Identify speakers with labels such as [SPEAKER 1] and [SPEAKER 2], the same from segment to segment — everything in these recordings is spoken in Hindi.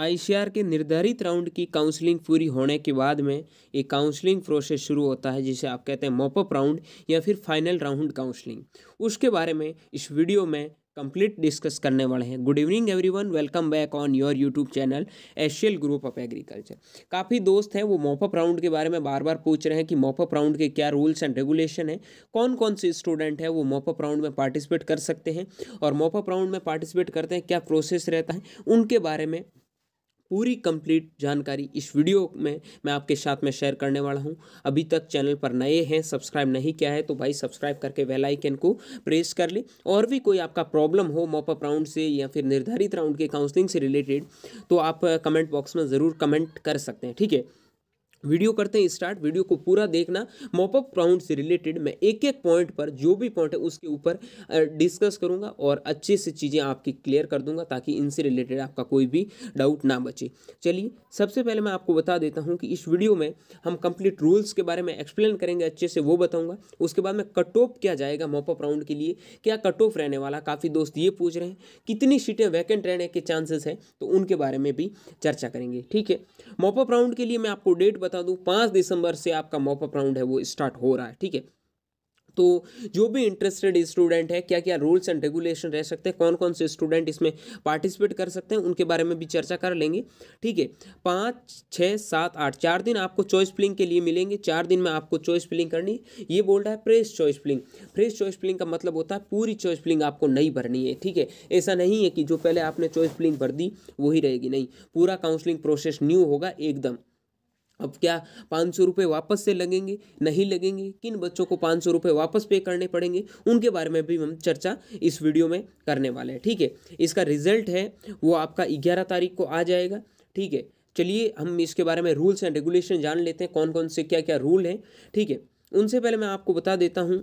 [SPEAKER 1] आईसीआर के निर्धारित राउंड की काउंसलिंग पूरी होने के बाद में एक काउंसलिंग प्रोसेस शुरू होता है जिसे आप कहते हैं मोपअप राउंड या फिर फाइनल राउंड काउंसलिंग उसके बारे में इस वीडियो में कंप्लीट डिस्कस करने वाले हैं good evening everyone welcome back on your YouTube channel एशियल ग्रुप ऑफ एग्रीकल्चर काफ़ी दोस्त हैं वो मोपअप राउंड के बारे में बार बार पूछ रहे हैं कि मोपअप राउंड के क्या रूल्स एंड रेगुलेशन है कौन कौन से स्टूडेंट हैं वो मोपअप राउंड में पार्टिसिपेट कर सकते हैं और मोपअप राउंड में पार्टिसिपेट करते हैं क्या प्रोसेस रहता है उनके बारे में पूरी कंप्लीट जानकारी इस वीडियो में मैं आपके साथ में शेयर करने वाला हूँ अभी तक चैनल पर नए हैं सब्सक्राइब नहीं किया है तो भाई सब्सक्राइब करके वेल आइकन को प्रेस कर लें और भी कोई आपका प्रॉब्लम हो मॉपअप राउंड से या फिर निर्धारित राउंड के काउंसलिंग से रिलेटेड तो आप कमेंट बॉक्स में ज़रूर कमेंट कर सकते हैं ठीक है वीडियो करते हैं स्टार्ट वीडियो को पूरा देखना मॉपअप राउंड से रिलेटेड मैं एक एक पॉइंट पर जो भी पॉइंट है उसके ऊपर डिस्कस करूंगा और अच्छे से चीज़ें आपकी क्लियर कर दूंगा ताकि इनसे रिलेटेड आपका कोई भी डाउट ना बचे चलिए सबसे पहले मैं आपको बता देता हूँ कि इस वीडियो में हम कंप्लीट रूल्स के बारे में एक्सप्लेन करेंगे अच्छे से वो बताऊँगा उसके बाद में कट ऑफ क्या जाएगा मॉपअप राउंड के लिए क्या कट ऑफ रहने वाला काफ़ी दोस्त ये पूछ रहे हैं कितनी सीटें वैकेंट रहने के चांसेस हैं तो उनके बारे में भी चर्चा करेंगे ठीक है मॉपअप राउंड के लिए मैं आपको डेट बता दूँ पाँच दिसंबर से आपका मॉपअप राउंड है वो स्टार्ट हो रहा है ठीक है तो जो भी इंटरेस्टेड स्टूडेंट है क्या क्या रूल्स एंड रेगुलेशन रह सकते हैं कौन कौन से स्टूडेंट इसमें पार्टिसिपेट कर सकते हैं उनके बारे में भी चर्चा कर लेंगे ठीक है पाँच छः सात आठ चार दिन आपको चॉइस फिलिंग के लिए मिलेंगे चार दिन में आपको चॉइस फिलिंग करनी ये बोल रहा है fresh choice filling fresh choice filling का मतलब होता है पूरी चॉइस फिलिंग आपको नहीं भरनी है ठीक है ऐसा नहीं है कि जो पहले आपने चॉइस फिलिंग भर दी वही रहेगी नहीं पूरा काउंसलिंग प्रोसेस न्यू होगा एकदम अब क्या पाँच सौ रुपये वापस से लगेंगे नहीं लगेंगे किन बच्चों को पाँच सौ रुपये वापस पे करने पड़ेंगे उनके बारे में भी हम चर्चा इस वीडियो में करने वाले हैं ठीक है इसका रिजल्ट है वो आपका ग्यारह तारीख को आ जाएगा ठीक है चलिए हम इसके बारे में रूल्स एंड रेगुलेशन जान लेते हैं कौन कौन से क्या क्या रूल हैं ठीक है उनसे पहले मैं आपको बता देता हूँ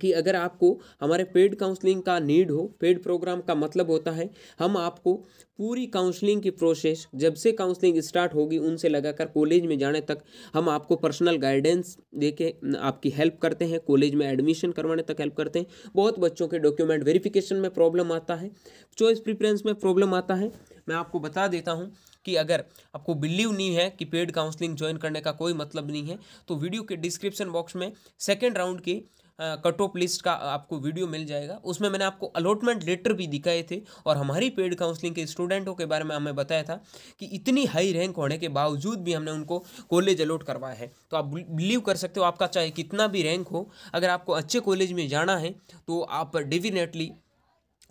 [SPEAKER 1] कि अगर आपको हमारे पेड काउंसलिंग का नीड हो पेड प्रोग्राम का मतलब होता है हम आपको पूरी काउंसलिंग की प्रोसेस जब से काउंसलिंग स्टार्ट होगी उनसे लगाकर कॉलेज में जाने तक हम आपको पर्सनल गाइडेंस दे के आपकी हेल्प करते हैं कॉलेज में एडमिशन करवाने तक हेल्प करते हैं बहुत बच्चों के डॉक्यूमेंट वेरिफिकेशन में प्रॉब्लम आता है चॉइस प्रिफ्रेंस में प्रॉब्लम आता है मैं आपको बता देता हूँ कि अगर आपको बिलीव नहीं है कि पेड काउंसलिंग ज्वाइन करने का कोई मतलब नहीं है तो वीडियो के डिस्क्रिप्शन बॉक्स में सेकेंड राउंड के कट ऑफ लिस्ट का आपको वीडियो मिल जाएगा उसमें मैंने आपको अलॉटमेंट लेटर भी दिखाए थे और हमारी पेड काउंसलिंग के स्टूडेंटों के बारे में हमें बताया था कि इतनी हाई रैंक होने के बावजूद भी हमने उनको कॉलेज अलॉट करवाया है तो आप बिलीव कर सकते हो आपका चाहे कितना भी रैंक हो अगर आपको अच्छे कॉलेज में जाना है तो आप डेफिनेटली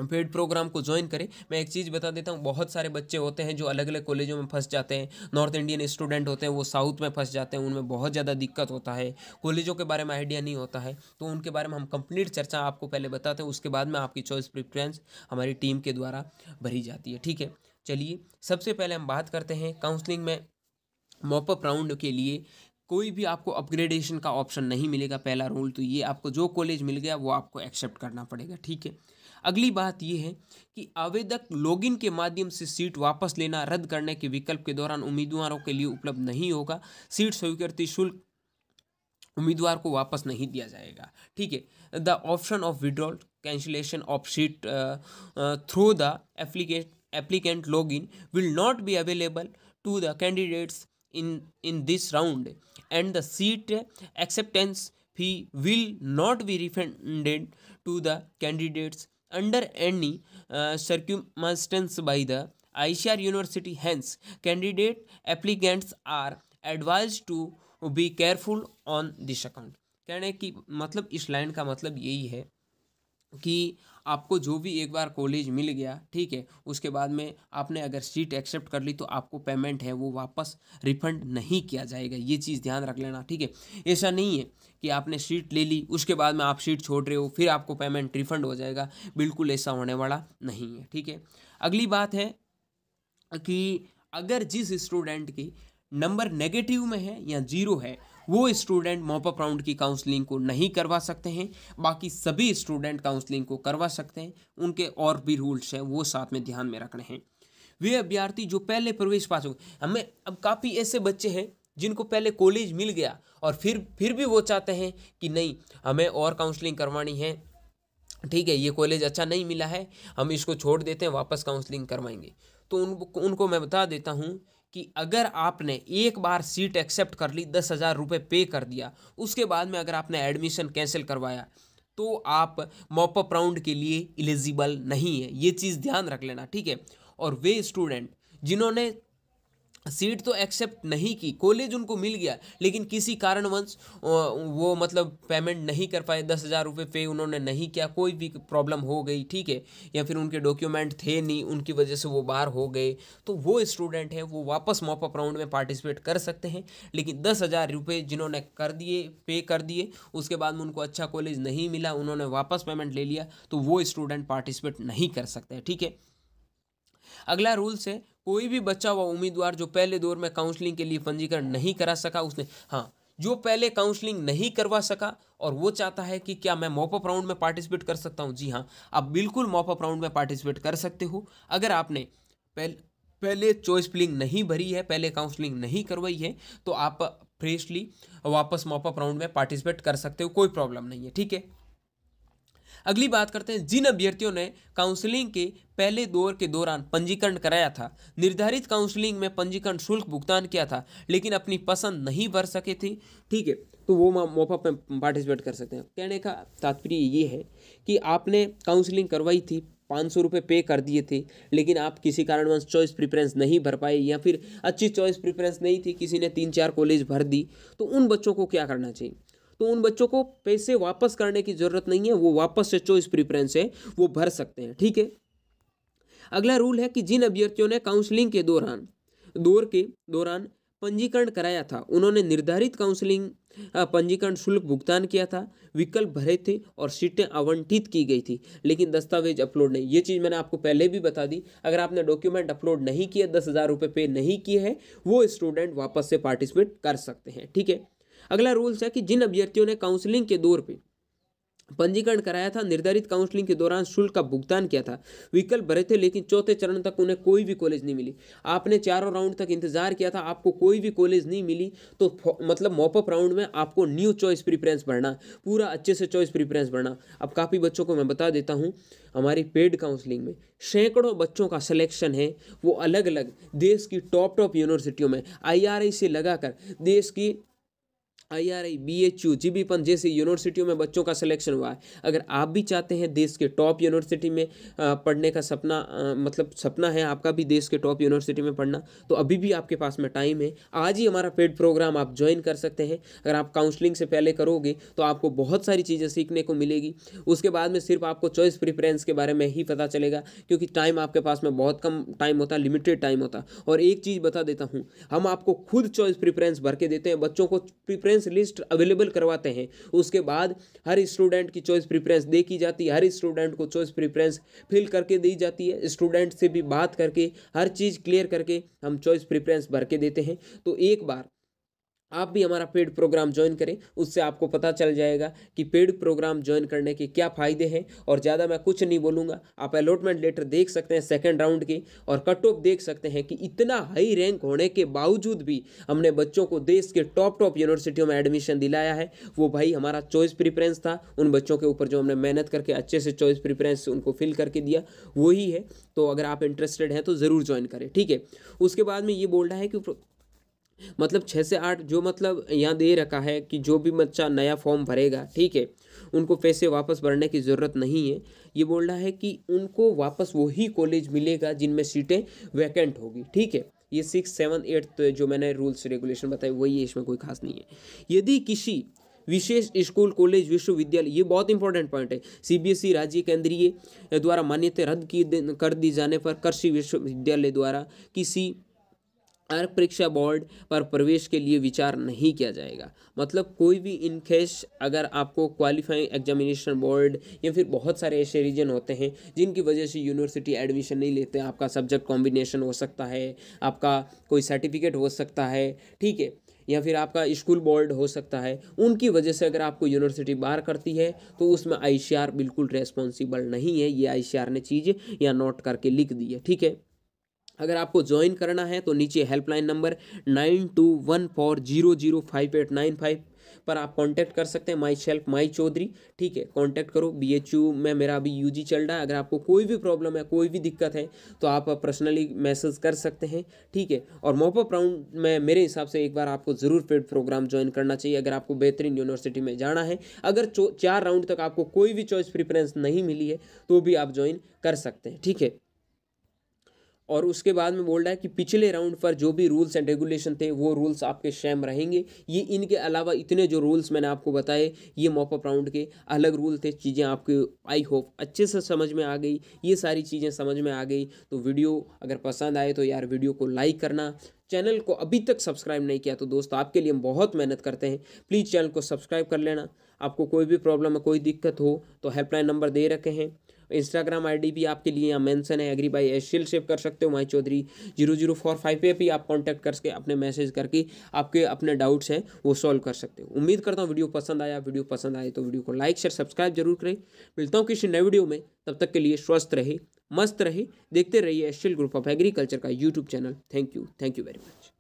[SPEAKER 1] पेड प्रोग्राम को ज्वाइन करें मैं एक चीज़ बता देता हूँ बहुत सारे बच्चे होते हैं जो अलग अलग कॉलेजों में फंस जाते हैं नॉर्थ इंडियन स्टूडेंट होते हैं वो साउथ में फंस जाते हैं उनमें बहुत ज़्यादा दिक्कत होता है कॉलेजों के बारे में आइडिया नहीं होता है तो उनके बारे में हम कंप्लीट चर्चा आपको पहले बताते हैं उसके बाद में आपकी चॉइस प्रिफ्रेंस हमारी टीम के द्वारा भरी जाती है ठीक है चलिए सबसे पहले हम बात करते हैं काउंसलिंग में मॉपअप राउंड के लिए कोई भी आपको अपग्रेडेशन का ऑप्शन नहीं मिलेगा पहला रूल तो ये आपको जो कॉलेज मिल गया वो आपको एक्सेप्ट करना पड़ेगा ठीक है अगली बात यह है कि आवेदक लॉगिन के माध्यम से सीट वापस लेना रद्द करने के विकल्प के दौरान उम्मीदवारों के लिए उपलब्ध नहीं होगा सीट स्वीकृति शुल्क उम्मीदवार को वापस नहीं दिया जाएगा ठीक है the option of withdrawal cancellation of seat through the applicate applicant log in will not be available to the candidates in in this round and the seat acceptance fee will not be refunded to the candidates under any uh, circumstance by the ICR University. Hence, candidate applicants are advised to be careful on this account. कहने की मतलब इस लाइन का मतलब यही है कि आपको जो भी एक बार कॉलेज मिल गया ठीक है उसके बाद में आपने अगर सीट एक्सेप्ट कर ली तो आपको पेमेंट है वो वापस रिफंड नहीं किया जाएगा ये चीज़ ध्यान रख लेना ठीक है ऐसा नहीं है कि आपने सीट ले ली उसके बाद में आप सीट छोड़ रहे हो फिर आपको पेमेंट रिफंड हो जाएगा बिल्कुल ऐसा होने वाला नहीं है ठीक है अगली बात है कि अगर जिस स्टूडेंट की नंबर नेगेटिव में है या जीरो है वो स्टूडेंट मॉपअप राउंड की काउंसलिंग को नहीं करवा सकते हैं बाकी सभी स्टूडेंट काउंसलिंग को करवा सकते हैं उनके और भी रूल्स हैं वो साथ में ध्यान में रखने हैं वे अभ्यर्थी जो पहले प्रवेश पास हो हमें अब काफ़ी ऐसे बच्चे हैं जिनको पहले कॉलेज मिल गया और फिर फिर भी वो चाहते हैं कि नहीं हमें और काउंसलिंग करवानी है ठीक है ये कॉलेज अच्छा नहीं मिला है हम इसको छोड़ देते हैं वापस काउंसलिंग करवाएंगे तो उनको उनको मैं बता देता हूँ कि अगर आपने एक बार सीट एक्सेप्ट कर ली दस हज़ार रुपये पे कर दिया उसके बाद में अगर आपने एडमिशन कैंसिल करवाया तो आप मॉपअप राउंड के लिए एलिजिबल नहीं है ये चीज़ ध्यान रख लेना ठीक है और वे स्टूडेंट जिन्होंने सीट तो एक्सेप्ट नहीं की कॉलेज उनको मिल गया लेकिन किसी कारणवंश वो मतलब पेमेंट नहीं कर पाए दस हज़ार रुपये पे उन्होंने नहीं किया कोई भी प्रॉब्लम हो गई ठीक है या फिर उनके डॉक्यूमेंट थे नहीं उनकी वजह से वो बाहर हो गए तो वो स्टूडेंट हैं वो वापस मॉपअप राउंड में पार्टिसिपेट कर सकते हैं लेकिन दस हज़ार रुपये जिन्होंने कर दिए पे कर दिए उसके बाद में उनको अच्छा कॉलेज नहीं मिला उन्होंने वापस पेमेंट ले लिया तो वो स्टूडेंट पार्टिसिपेट नहीं कर सकते ठीक है अगला रूल्स है कोई भी बच्चा व उम्मीदवार जो पहले दौर में काउंसलिंग के लिए पंजीकरण नहीं करा सका उसने हाँ जो पहले काउंसलिंग नहीं करवा सका और वो चाहता है कि क्या मैं मॉपअप राउंड में पार्टिसिपेट कर सकता हूँ जी हाँ आप बिल्कुल मॉपअप राउंड में पार्टिसिपेट कर सकते हो अगर आपने पहले पहले चॉइस फिलिंग नहीं भरी है पहले काउंसलिंग नहीं करवाई है तो आप फ्रेशली वापस मॉपअप राउंड में पार्टिसिपेट कर सकते हो कोई प्रॉब्लम नहीं है ठीक है अगली बात करते हैं जिन अभ्यर्थियों ने काउंसलिंग के पहले दौर के दौरान पंजीकरण कराया था निर्धारित काउंसलिंग में पंजीकरण शुल्क भुगतान किया था लेकिन अपनी पसंद नहीं भर सके थे ठीक है तो वो मॉपअप में पार्टिसिपेट कर सकते हैं कहने का तात्पर्य ये है कि आपने काउंसलिंग करवाई थी पाँच सौ रुपये पे कर दिए थे लेकिन आप किसी कारणवश चॉइस प्रिफरेंस नहीं भर पाए या फिर अच्छी चॉइस प्रिफरेंस नहीं थी किसी ने तीन चार कॉलेज भर दी तो उन बच्चों को क्या करना चाहिए तो उन बच्चों को पैसे वापस करने की ज़रूरत नहीं है वो वापस से चॉइस प्रिफरेंस है वो भर सकते हैं ठीक है अगला रूल है कि जिन अभ्यर्थियों ने काउंसलिंग के दौरान दौर के दौरान पंजीकरण कराया था उन्होंने निर्धारित काउंसलिंग पंजीकरण शुल्क भुगतान किया था विकल्प भरे थे और सीटें आवंटित की गई थी लेकिन दस्तावेज अपलोड नहीं ये चीज़ मैंने आपको पहले भी बता दी अगर आपने डॉक्यूमेंट अपलोड नहीं किए दस हज़ार रुपये पे नहीं किए हैं वो स्टूडेंट वापस से पार्टिसिपेट कर सकते हैं ठीक है अगला रूल्स है कि जिन अभ्यर्थियों ने काउंसलिंग के दौर पर पंजीकरण कराया था निर्धारित काउंसलिंग के दौरान शुल्क का भुगतान किया था विकल्प भरे थे लेकिन चौथे चरण तक उन्हें कोई भी कॉलेज नहीं मिली आपने चारों राउंड तक इंतजार किया था आपको कोई भी कॉलेज नहीं मिली तो मतलब मॉपअप राउंड में आपको न्यू चॉइस प्रिफरेंस भरना पूरा अच्छे से चॉइस प्रिफरेंस भरना अब काफ़ी बच्चों को मैं बता देता हूँ हमारी पेड काउंसलिंग में सैकड़ों बच्चों का सिलेक्शन है वो अलग अलग देश की टॉप टॉप यूनिवर्सिटियों में आई से लगाकर देश की I R I B H U G B पन जैसी यूनिवर्सिटियों में बच्चों का सिलेक्शन हुआ है अगर आप भी चाहते हैं देश के टॉप यूनिवर्सिटी में पढ़ने का सपना मतलब सपना है आपका भी देश के टॉप यूनिवर्सिटी में पढ़ना तो अभी भी आपके पास में टाइम है आज ही हमारा पेड प्रोग्राम आप ज्वाइन कर सकते हैं अगर आप काउंसलिंग से पहले करोगे तो आपको बहुत सारी चीज़ें सीखने को मिलेगी उसके बाद में सिर्फ आपको चॉइस प्रिफ्रेंस के बारे में ही पता चलेगा क्योंकि टाइम आपके पास में बहुत कम टाइम होता है लिमिटेड टाइम होता और एक चीज़ बता देता हूँ हम आपको खुद चॉइस प्रिफ्रेंस भर के देते हैं बच्चों को प्रिफ्रेंस प्रिफरेंस लिस्ट अवेलेबल करवाते हैं उसके बाद हर स्टूडेंट की चॉइस प्रिफरेंस देखी जाती है हर स्टूडेंट को चॉइस प्रिफरेंस फिल करके दी जाती है स्टूडेंट से भी बात करके हर चीज़ क्लियर करके हम चॉइस प्रिफरेंस भर के देते हैं तो एक बार आप भी हमारा पेड प्रोग्राम ज्वाइन करें उससे आपको पता चल जाएगा कि पेड प्रोग्राम ज्वाइन करने के क्या फ़ायदे हैं और ज़्यादा मैं कुछ नहीं बोलूँगा आप अलॉटमेंट लेटर देख सकते हैं सेकेंड राउंड के और कट ऑफ देख सकते हैं कि इतना हाई रैंक होने के बावजूद भी हमने बच्चों को देश के टॉप टॉप यूनिवर्सिटियों में एडमिशन दिलाया है वो भाई हमारा चॉइस प्रिफ्रेंस था उन बच्चों के ऊपर जो हमने मेहनत करके अच्छे से चॉइस प्रिफ्रेंस उनको फिल करके दिया वही है तो अगर आप इंटरेस्टेड हैं तो ज़रूर ज्वाइन करें ठीक है उसके बाद में ये बोल रहा है कि मतलब छः से आठ जो मतलब यहाँ दे रखा है कि जो भी बच्चा नया फॉर्म भरेगा ठीक है उनको पैसे वापस भरने की ज़रूरत नहीं है ये बोल रहा है कि उनको वापस वही कॉलेज मिलेगा जिनमें सीटें वैकेंट होगी ठीक है ये सिक्स सेवन एट्थ जो मैंने रूल्स रेगुलेशन बताए वही है इसमें कोई खास नहीं है यदि किसी विशेष स्कूल कॉलेज विश्वविद्यालय ये बहुत इंपॉर्टेंट पॉइंट है सीबीएसई e, राज्य केंद्रीय द्वारा मान्यता रद्द की कर दी जाने पर कृषि विश्वविद्यालय द्वारा किसी अर्घ परीक्षा बोर्ड पर प्रवेश के लिए विचार नहीं किया जाएगा मतलब कोई भी इन केस अगर आपको क्वालिफाइंग एग्जामिनेशन बोर्ड या फिर बहुत सारे ऐसे रीजन होते हैं जिनकी वजह से यूनिवर्सिटी एडमिशन नहीं लेते आपका सब्जेक्ट कॉम्बिनेशन हो सकता है आपका कोई सर्टिफिकेट हो सकता है ठीक है या फिर आपका स्कूल बोर्ड हो सकता है उनकी वजह से अगर आपको यूनिवर्सिटी बार करती है तो उसमें आई बिल्कुल रेस्पॉन्सिबल नहीं है ये आई ने चीज़ या नोट करके लिख दी है ठीक है अगर आपको ज्वाइन करना है तो नीचे helpline number nine two one four zero zero five eight nine five पर आप कांटेक्ट कर सकते हैं माई शेल्फ माई चौधरी ठीक है कांटेक्ट करो बीएचयू में मेरा अभी यूजी चल रहा है अगर आपको कोई भी प्रॉब्लम है कोई भी दिक्कत है तो आप पर्सनली मैसेज कर सकते हैं ठीक है और मोपअप राउंड में मेरे हिसाब से एक बार आपको ज़रूर पेड प्रोग्राम ज्वाइन करना चाहिए अगर आपको बेहतरीन यूनिवर्सिटी में जाना है अगर चार राउंड तक आपको कोई भी चॉइस प्रिफ्रेंस नहीं मिली है तो भी आप ज्वाइन कर सकते हैं ठीक है और उसके बाद में बोल रहा है कि पिछले राउंड पर जो भी रूल्स एंड रेगुलेशन थे वो रूल्स आपके शैम रहेंगे ये इनके अलावा इतने जो रूल्स मैंने आपको बताए ये मॉपअप राउंड के अलग रूल थे चीज़ें आपके आई होप अच्छे से समझ में आ गई ये सारी चीज़ें समझ में आ गई तो वीडियो अगर पसंद आए तो यार वीडियो को लाइक करना चैनल को अभी तक सब्सक्राइब नहीं किया तो दोस्त आपके लिए हम बहुत मेहनत करते हैं प्लीज़ चैनल को सब्सक्राइब कर लेना आपको कोई भी प्रॉब्लम है कोई दिक्कत हो तो हेल्पलाइन नंबर दे रखे हैं इंस्टाग्राम आईडी भी आपके लिए यहाँ मेंशन है अग्री बाई एशियल सेव कर सकते हो my Chaudhary zero zero four five पे भी आप कॉन्टैक्ट करके अपने मैसेज करके आपके अपने डाउट्स हैं वो सॉल्व कर सकते हो उम्मीद करता हूँ वीडियो पसंद आया वीडियो पसंद आए तो वीडियो को लाइक शेयर सब्सक्राइब जरूर करें मिलता हूँ किसी नए वीडियो में तब तक के लिए स्वस्थ रहे मस्त रहे देखते रहिए एशियल ग्रुप ऑफ एग्रीकल्चर का YouTube channel thank you thank you very much